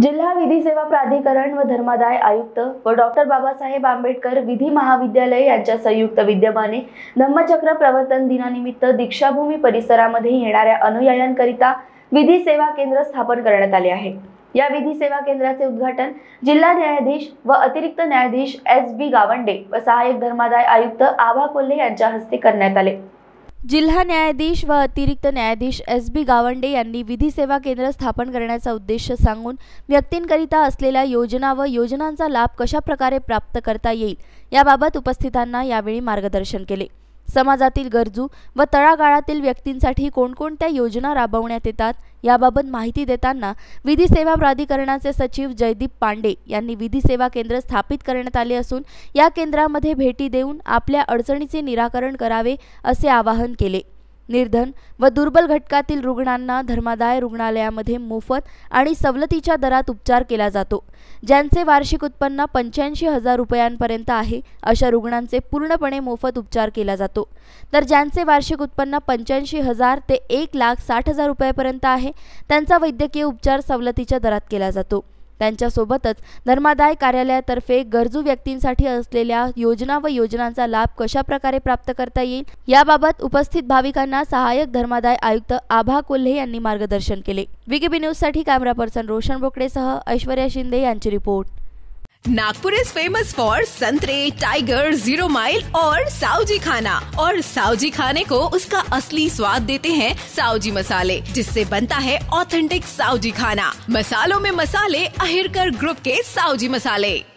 जिल्हा विधी सेवा प्राधिकरण व धर्मादाय आयुक्त व डॉक्टर बाबासाहेब आंबेडकर विधी महाविद्यालय यांच्या संयुक्त विद्यमाने धम्मचक्र प्रवर्तन दिनानिमित्त दीक्षाभूमी परिसरामध्ये येणाऱ्या अनुयायांकरिता विधी सेवा केंद्र स्थापन करण्यात आले आहे या विधी सेवा केंद्राचे उद्घाटन जिल्हा न्यायाधीश व अतिरिक्त न्यायाधीश एस बी गावंडे व सहाय्यक धर्मादाय आयुक्त आभा कोल्हे यांच्या हस्ते करण्यात आले जिल्हा न्यायाधीश व अतिरिक्त न्यायाधीश एस बी गावंडे यांनी विधी सेवा केंद्र स्थापन करण्याचा उद्देश सांगून व्यक्तींकरिता असलेल्या योजना व योजनांचा लाभ प्रकारे प्राप्त करता येईल याबाबत उपस्थितांना यावेळी मार्गदर्शन केले समाजातील गरजू व तळागाळातील व्यक्तींसाठी कोणकोणत्या योजना राबवण्यात येतात याबाबत माहिती देताना विधी सेवा प्राधिकरणाचे सचिव जयदीप पांडे यांनी विधी सेवा केंद्र स्थापित करण्यात आले असून या केंद्रामध्ये भेटी देऊन आपल्या अडचणीचे निराकरण करावे असे आवाहन केले निर्धन व दुर्बल घटकातील रुग्णांना धर्मादाय रुग्णालयामध्ये मोफत आणि सवलतीच्या दरात उपचार केला जातो ज्यांचे वार्षिक उत्पन्न पंच्याऐंशी हजार रुपयांपर्यंत आहे अशा रुग्णांचे पूर्णपणे मोफत उपचार केला जातो तर ज्यांचे वार्षिक उत्पन्न पंच्याऐंशी हजार ते एक लाख साठ हजार रुपयापर्यंत आहे त्यांचा वैद्यकीय उपचार सवलतीच्या दरात केला जातो त्यांच्यासोबतच धर्मादाय कार्यालयातर्फे गरजू व्यक्तींसाठी असलेल्या योजना व योजनांचा लाभ कशा प्रकारे प्राप्त करता येईल याबाबत उपस्थित भाविकांना सहायक धर्मादाय आयुक्त आभा कोल्हे यांनी मार्गदर्शन केले विकेबी न्यूजसाठी कॅमेरा पर्सन रोशन बोकडेसह ऐश्वर्या शिंदे यांची report Nagpur is famous for संतरे टाइगर जीरो माइल और साउजी खाना और साउजी खाने को उसका असली स्वाद देते हैं साउजी मसाले जिससे बनता है ऑथेंटिक साउजी खाना मसालों में मसाले अहिरकर ग्रुप के साउजी मसाले